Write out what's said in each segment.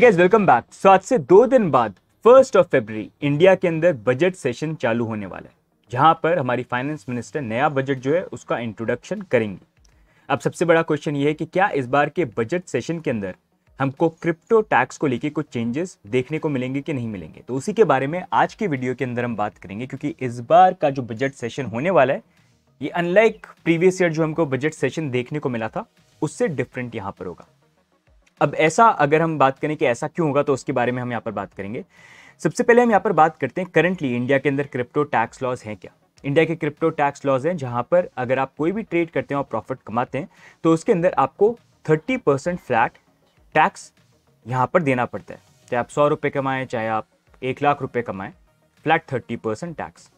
guys welcome back so आज से दो दिन बाद फर्स्ट ऑफ फेबर इंडिया के अंदर बजट सेशन चालू होने वाला है जहां पर हमारी फाइनेंस मिनिस्टर नया बजट जो है उसका इंट्रोडक्शन करेंगे अब सबसे बड़ा क्वेश्चन ये है कि क्या इस बार के बजट सेशन के अंदर हमको क्रिप्टो टैक्स को लेके कुछ चेंजेस देखने को मिलेंगे कि नहीं मिलेंगे तो उसी के बारे में आज के वीडियो के अंदर हम बात करेंगे क्योंकि इस बार का जो बजट सेशन होने वाला है ये अनलाइक प्रीवियस ईयर जो हमको बजट सेशन देखने को मिला था उससे डिफरेंट यहाँ पर होगा अब ऐसा अगर हम बात करें कि ऐसा क्यों होगा तो उसके बारे में हम यहाँ पर बात करेंगे सबसे पहले हम यहाँ पर बात करते हैं करंटली इंडिया के अंदर क्रिप्टो टैक्स लॉज हैं क्या इंडिया के क्रिप्टो टैक्स लॉज हैं जहाँ पर अगर आप कोई भी ट्रेड करते हैं और प्रॉफिट कमाते हैं तो उसके अंदर आपको थर्टी परसेंट फ्लैट टैक्स यहाँ पर देना पड़ता है चाहे आप सौ रुपये कमाएँ चाहे आप एक लाख रुपये कमाएँ फ्लैट थर्टी परसेंट टैक्स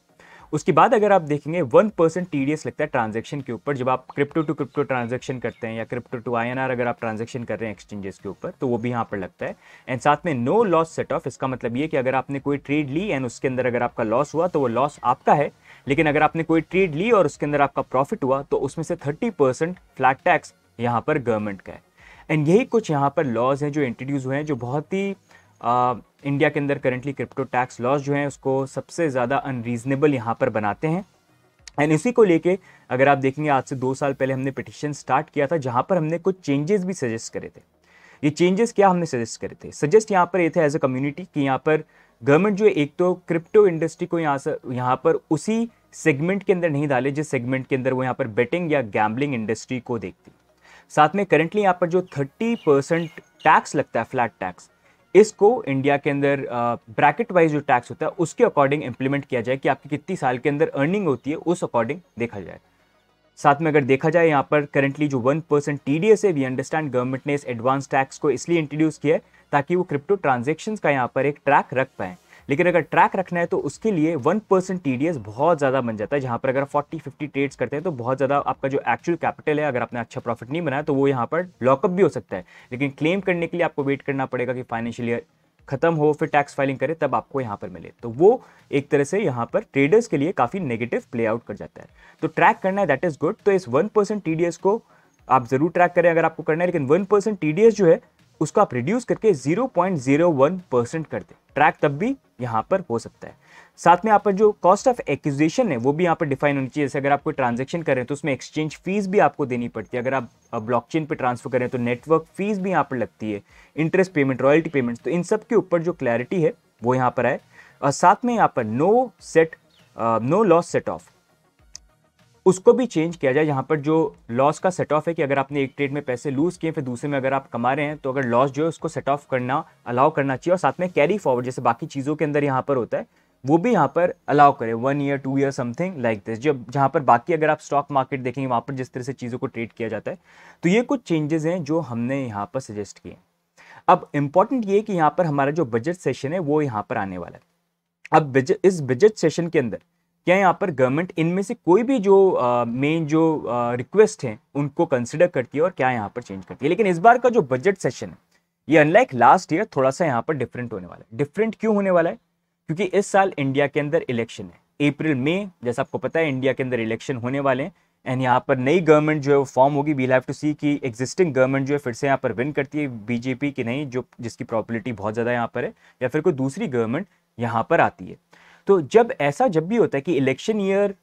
उसके बाद अगर आप देखेंगे वन परसेंट टी लगता है ट्रांजेक्शन के ऊपर जब आप क्रिप्टो टू क्रिप्टो ट्रांजेक्शन करते हैं या क्रिप्टो टू आई अगर आप ट्रांजेक्शन कर रहे हैं एक्सचेंजेस के ऊपर तो वो भी यहाँ पर लगता है एंड साथ में नो लॉस सेट ऑफ इसका मतलब ये कि अगर आपने कोई ट्रेड ली एंड उसके अंदर अगर आपका लॉस हुआ तो वो लॉस आपका है लेकिन अगर आपने कोई ट्रेड ली और उसके अंदर आपका प्रॉफिट हुआ तो उसमें से थर्टी परसेंट फ्लैट टैक्स यहाँ पर गवर्नमेंट का है एंड यही कुछ यहाँ पर लॉज हैं जो इंट्रोड्यूस हुए हैं जो बहुत ही इंडिया के अंदर करेंटली क्रिप्टो टैक्स लॉज जो हैं उसको सबसे ज़्यादा अनरीजनेबल यहाँ पर बनाते हैं एंड इसी को लेके अगर आप देखेंगे आज से दो साल पहले हमने पिटिशन स्टार्ट किया था जहाँ पर हमने कुछ चेंजेस भी सजेस्ट करे थे ये चेंजेस क्या हमने सजेस्ट करे थे सजेस्ट यहाँ पर ये थे एज अ कम्युनिटी कि यहाँ पर गवर्नमेंट जो एक तो क्रिप्टो इंडस्ट्री को यहाँ से यहाँ पर उसी सेगमेंट के अंदर नहीं डाले जिस सेगमेंट के अंदर वो यहाँ पर बेटिंग या गैम्बलिंग इंडस्ट्री को देखती साथ में करेंटली यहाँ पर जो थर्टी परसेंट टैक्स लगता है फ्लैट टैक्स इसको इंडिया के अंदर ब्रैकेट वाइज जो टैक्स होता है उसके अकॉर्डिंग इंप्लीमेंट किया जाए कि आपकी कितनी साल के अंदर अर्निंग होती है उस अकॉर्डिंग देखा जाए साथ में अगर देखा जाए यहाँ पर करंटली जो one percent T D S है वी अंडरस्टैंड गवर्नमेंट ने इस एडवांस टैक्स को इसलिए इंट्रोड्यूस किया है ताकि वो क्रिप्टो ट्रांजेक्शन का यहाँ पर एक ट्रैक रख पाएँ लेकिन अगर ट्रैक रखना है तो उसके लिए वन परसेंट टी बहुत ज़्यादा बन जाता है जहाँ पर अगर फोर्टी फिफ्टी ट्रेड्स करते हैं तो बहुत ज़्यादा आपका जो एक्चुअल कैपिटल है अगर आपने अच्छा प्रॉफिट नहीं बनाया तो वो यहाँ पर लॉकअप भी हो सकता है लेकिन क्लेम करने के लिए आपको वेट करना पड़ेगा कि फाइनेंशियल ईयर खत्म हो फिर टैक्स फाइलिंग करे तब आपको यहाँ पर मिले तो वो एक तरह से यहाँ पर ट्रेडर्स के लिए काफ़ी नेगेटिव प्ले आउट कर जाता है तो ट्रैक करना है दैट इज़ गुड तो इस वन परसेंट टी को आप ज़रूर ट्रैक करें अगर आपको करना है लेकिन वन परसेंट टी जो है उसको आप रिड्यूस करके 0.01 परसेंट कर दें ट्रैक तब भी यहाँ पर हो सकता है साथ में यहाँ पर जो कॉस्ट ऑफ एक्विजिशन है वो भी यहाँ पर डिफाइन होनी चाहिए जैसे अगर आप कोई ट्रांजेक्शन कर रहे हैं तो उसमें एक्सचेंज फीस भी आपको देनी पड़ती है अगर आप ब्लॉकचेन पे ट्रांसफर करें तो नेटवर्क फीस भी यहाँ पर लगती है इंटरेस्ट पेमेंट रॉयल्टी पेमेंट तो इन सब के ऊपर जो क्लैरिटी है वो यहाँ पर आए और साथ में यहाँ पर no set no loss set off उसको भी चेंज किया जाए यहाँ पर जो लॉस का सेट ऑफ है कि अगर आपने एक ट्रेड में पैसे लूज़ किए फिर दूसरे में अगर आप कमा रहे हैं तो अगर लॉस जो है उसको सेट ऑफ करना अलाउ करना चाहिए और साथ में कैरी फॉरवर्ड जैसे बाकी चीज़ों के अंदर यहाँ पर होता है वो भी यहाँ पर अलाउ करें one year two year something like this जब जहाँ पर बाकी अगर आप स्टॉक मार्केट देखेंगे वहाँ पर जिस तरह से चीज़ों को ट्रेड किया जाता है तो ये कुछ चेंजेस हैं जो हमने यहाँ पर सजेस्ट किए अब इम्पॉर्टेंट ये कि यहाँ पर हमारा जो बजट सेशन है वो यहाँ पर आने वाला है अब इस बजट सेशन के अंदर क्या यहाँ पर गवर्नमेंट इनमें से कोई भी जो मेन जो रिक्वेस्ट है उनको कंसिडर करती है और क्या यहाँ पर चेंज करती है लेकिन इस बार का जो बजट सेशन है ये अनलाइक लास्ट ईयर थोड़ा सा यहाँ पर डिफरेंट होने वाला है डिफरेंट क्यों होने वाला है क्योंकि इस साल इंडिया के अंदर इलेक्शन है अप्रैल मई जैसा आपको पता है इंडिया के अंदर इलेक्शन होने वाले हैं एंड यहाँ पर नई गवर्नमेंट जो है वो फॉर्म होगी वी हैव टू सी कि एग्जिस्टिंग गवर्नमेंट जो है फिर से यहाँ पर विन करती है बीजेपी की नहीं जो जिसकी प्रॉबिलिटी बहुत ज़्यादा यहाँ पर है या फिर कोई दूसरी गवर्नमेंट यहाँ पर आती है तो जब ऐसा जब भी होता है कि इलेक्शन ईयर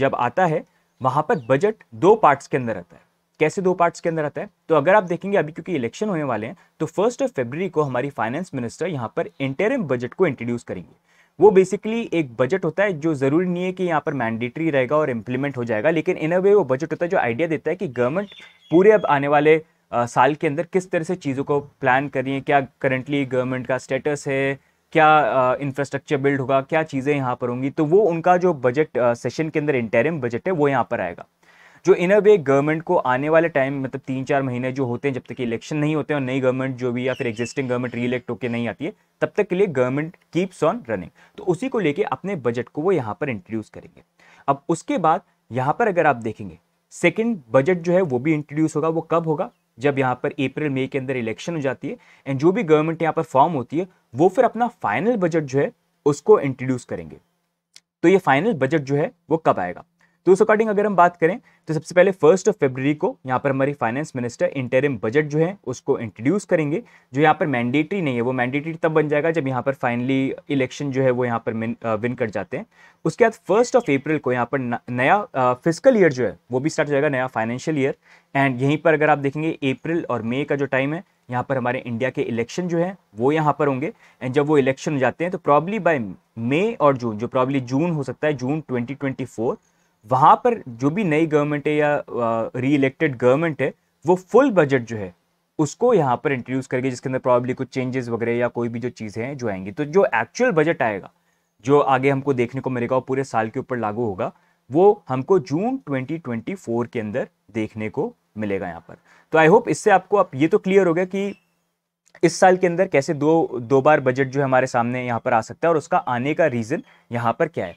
जब आता है वहां पर बजट दो पार्ट्स के अंदर आता है कैसे दो पार्ट्स के अंदर आता है तो अगर आप देखेंगे अभी क्योंकि इलेक्शन होने वाले हैं तो फर्स्ट ऑफ फेब्रवरी को हमारी फाइनेंस मिनिस्टर यहाँ पर इंटरम बजट को इंट्रोड्यूस करेंगे वो बेसिकली एक बजट होता है जो ज़रूरी नहीं है कि यहाँ पर मैंडेटरी रहेगा और इम्प्लीमेंट हो जाएगा लेकिन इन अ वे वो बजट होता है जो आइडिया देता है कि गवर्नमेंट पूरे अब आने वाले आ, साल के अंदर किस तरह से चीज़ों को प्लान कर रही है क्या करंटली गवर्नमेंट का स्टेटस है क्या इंफ्रास्ट्रक्चर बिल्ड होगा क्या चीज़ें यहाँ पर होंगी तो वो उनका जो बजट सेशन के अंदर इंटरिम बजट है वो यहाँ पर आएगा जो इन अ वे गवर्नमेंट को आने वाले टाइम मतलब तीन चार महीने जो होते हैं जब तक इलेक्शन नहीं होते हैं और नई गवर्नमेंट जो भी या फिर एग्जिस्टिंग गवर्नमेंट री इलेक्ट होकर नहीं आती है तब तक के लिए गवर्नमेंट कीप्स ऑन रनिंग तो उसी को लेके अपने बजट को वो यहाँ पर इंट्रोड्यूस करेंगे अब उसके बाद यहाँ पर अगर आप देखेंगे सेकेंड बजट जो है वो भी इंट्रोड्यूस होगा वो कब होगा जब यहाँ पर अप्रैल मई के अंदर इलेक्शन हो जाती है एंड जो भी गवर्नमेंट यहाँ पर फॉर्म होती है वो फिर अपना फाइनल बजट जो है उसको इंट्रोड्यूस करेंगे तो ये फाइनल बजट जो है वो कब आएगा तो उस अकॉर्डिंग अगर हम बात करें तो सबसे पहले फर्स्ट ऑफ फेब्रवरी को यहाँ पर हमारी फाइनेंस मिनिस्टर इंटरिम बजट जो है उसको इंट्रोड्यूस करेंगे जो यहाँ पर मैंडेटरी नहीं है वो मैंडेटरी तब बन जाएगा जब यहाँ पर फाइनली इलेक्शन जो है वो यहाँ पर विन कर जाते हैं उसके बाद फर्स्ट ऑफ अप्रैल को यहाँ पर नया फिजिकल ईयर जो है वो भी स्टार्ट हो जाएगा नया फाइनेंशियल ईयर एंड यहीं पर अगर आप देखेंगे अप्रैल और मई का जो टाइम है यहाँ पर हमारे इंडिया के इलेक्शन जो है वो यहाँ पर होंगे एंड जब वो इलेक्शन जाते हैं तो प्रॉब्ली बाय मई और जून जो प्रॉब्ली जून हो सकता है जून 2024 वहाँ पर जो भी नई गवर्नमेंट है या री इलेक्टेड गवर्नमेंट है वो फुल बजट जो है उसको यहाँ पर इंट्रोड्यूस करके जिसके अंदर प्रॉब्ली कुछ चेंजेस वगैरह या कोई भी जो चीज़ें हैं जो आएंगी तो जो एक्चुअल बजट आएगा जो आगे हमको देखने को मिलेगा और पूरे साल के ऊपर लागू होगा वो हमको जून 2024 के अंदर देखने को मिलेगा यहाँ पर तो आई होप इससे आपको आप ये तो क्लियर हो गया कि इस साल के अंदर कैसे दो दो बार बजट जो है हमारे सामने यहाँ पर आ सकता है और उसका आने का रीज़न यहाँ पर क्या है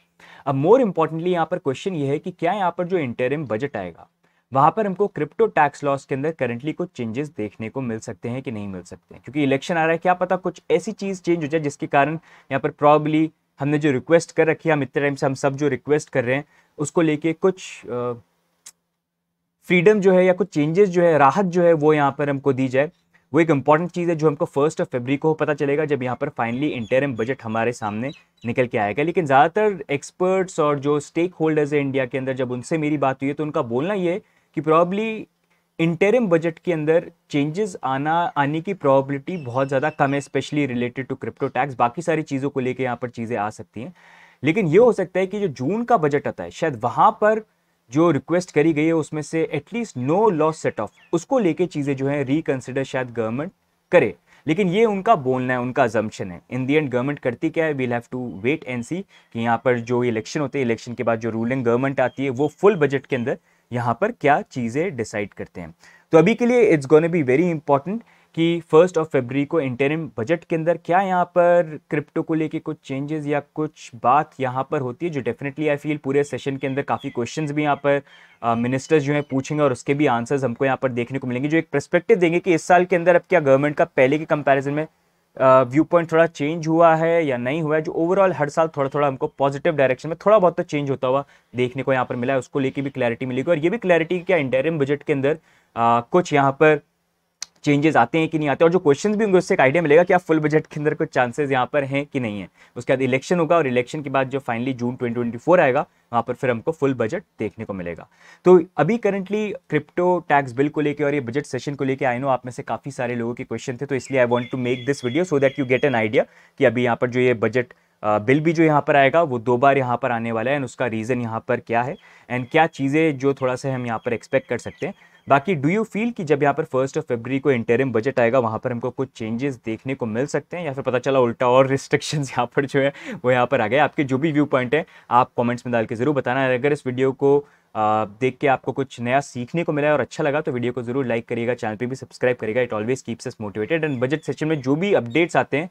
अब मोर इंपॉर्टेंटली यहाँ पर क्वेश्चन ये है कि क्या यहाँ पर जो इंटरिम बजट आएगा वहाँ पर हमको क्रिप्टो टैक्स लॉस के अंदर करंटली कुछ चेंजेस देखने को मिल सकते हैं कि नहीं मिल सकते हैं क्योंकि इलेक्शन आ रहा है क्या पता कुछ ऐसी चीज़ चेंज हो जाए जिसके कारण यहाँ पर प्रॉबली हमने जो रिक्वेस्ट कर रखी है हम इतने टाइम से हम सब जो रिक्वेस्ट कर रहे हैं उसको लेके कुछ फ्रीडम जो है या कुछ चेंजेस जो है राहत जो है वो यहाँ पर हमको दी जाए वो एक इंपॉर्टेंट चीज़ है जो हमको फर्स्ट ऑफ फेबरी को पता चलेगा जब यहाँ पर फाइनली इंटरम बजट हमारे सामने निकल के आएगा लेकिन ज़्यादातर एक्सपर्ट्स और जो स्टेक होल्डर्स है इंडिया के अंदर जब उनसे मेरी बात हुई है तो उनका बोलना ये कि प्रॉब्ली इंटरम बजट के अंदर चेंजेस आना आने की प्रॉबिलिटी बहुत ज़्यादा कम है specially related to crypto tax बाकी सारी चीज़ों को लेकर यहाँ पर चीज़ें आ सकती हैं लेकिन ये हो सकता है कि जो जून का बजट आता है शायद वहाँ पर जो रिक्वेस्ट करी गई है उसमें से at least no loss set off उसको लेके चीज़ें जो है रिकन्सिडर शायद गवर्नमेंट करे लेकिन ये उनका बोलना है उनका जम्पन है इन दी एंड गवर्नमेंट करती क्या है we'll have to wait and see कि यहाँ पर जो इलेक्शन होते हैं इलेक्शन के बाद जो रूलिंग गवर्नमेंट आती है वो फुल बजट के अंदर यहाँ पर क्या चीज़ें डिसाइड करते हैं तो अभी के लिए it's gonna be very important कि फर्स्ट ऑफ फेबरी को इंटरिम बजट के अंदर क्या यहाँ पर क्रिप्टो को लेके कुछ चेंजेस या कुछ बात यहाँ पर होती है जो डेफिनेटली आई फील पूरे सेशन के अंदर काफ़ी क्वेश्चन भी यहाँ पर मिनिस्टर्स जो हैं पूछेंगे और उसके भी आंसर्स हमको यहाँ पर देखने को मिलेंगे जो एक प्रस्पेक्टिव देंगे कि इस साल के अंदर अब क्या गवर्नमेंट का पहले के कंपेरिजन में व्यू पॉइंट थोड़ा चेंज हुआ है या नहीं हुआ है जो ओवरऑल हर साल थोड़ा थोड़ा हमको पॉजिटिव डायरेक्शन में थोड़ा बहुत तो चेंज होता हुआ देखने को यहाँ पर मिला है उसको लेके भी क्लैरिटी मिलेगी और ये भी क्लैरिटी क्या इंटेरियम बजट के अंदर uh, कुछ यहाँ पर चेंजेस आते हैं कि नहीं आते और जो क्वेश्चन भी होंगे उससे एक आइडिया मिलेगा कि आप फुल बजट के अंदर कुछ चांसेस यहाँ पर हैं कि नहीं है उसके बाद इलेक्शन होगा और इलेक्शन के बाद जो फाइनली जून 2024 आएगा वहाँ पर फिर हमको फुल बजट देखने को मिलेगा तो अभी करंटली क्रिप्टो टैक्स बिल को लेकर और ये बजट सेशन को लेकर आई नो आप में से काफ़ी सारे लोगों के क्वेश्चन थे तो इसलिए I want to make this video so that you get an idea कि अभी यहाँ पर जो ये बजट बिल भी जो यहाँ पर आएगा वो दो बार यहाँ पर आने वाला है एंड उसका रीज़न यहाँ पर क्या है एंड क्या चीज़ें जो थोड़ा सा हम यहाँ पर एक्सपेक्ट कर सकते हैं बाकी डू यू फील कि जब यहाँ पर फर्स्ट ऑफ फेबरी को इंटरिम बजट आएगा वहाँ पर हमको कुछ चेंजेस देखने को मिल सकते हैं या फिर पता चला उल्टा और रिस्ट्रिक्शन यहाँ पर जो है वो यहाँ पर आ गए आपके जो भी व्यू पॉइंट है आप कॉमेंट्स में डाल के ज़रूर बताना है अगर इस वीडियो को देख के आपको कुछ नया सीखने को मिला है और अच्छा लगा तो वीडियो को जरूर लाइक करिएगा चैनल पे भी सब्सक्राइब करिएगा it always keeps us motivated and budget session में जो भी अपडेट्स आते हैं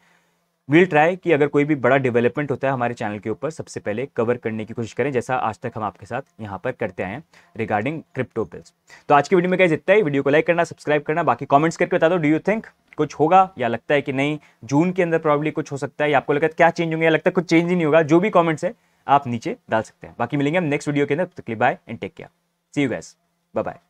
वील ट्राई कि अगर कोई भी बड़ा डेवलपमेंट होता है हमारे चैनल के ऊपर सबसे पहले कवर करने की कोशिश करें जैसा आज तक हम आपके साथ यहाँ पर करते आए हैं रिगार्डिंग क्रिप्टो बिल्स तो आज की वीडियो में क्या जितना ही वीडियो को लाइक करना सब्सक्राइब करना बाकी कमेंट्स करके बता दो डू यू थिंक कुछ होगा या लगता है कि नहीं जून के अंदर प्रॉब्लली कुछ हो सकता है या आपको लगता है क्या चेंज होंगे या लगता है कुछ चेंज ही नहीं होगा जो भी कॉमेंट्स है आप नीचे डाल सकते हैं बाकी मिलेंगे हम नेक्स्ट वीडियो के अंदर bye and take care see you guys bye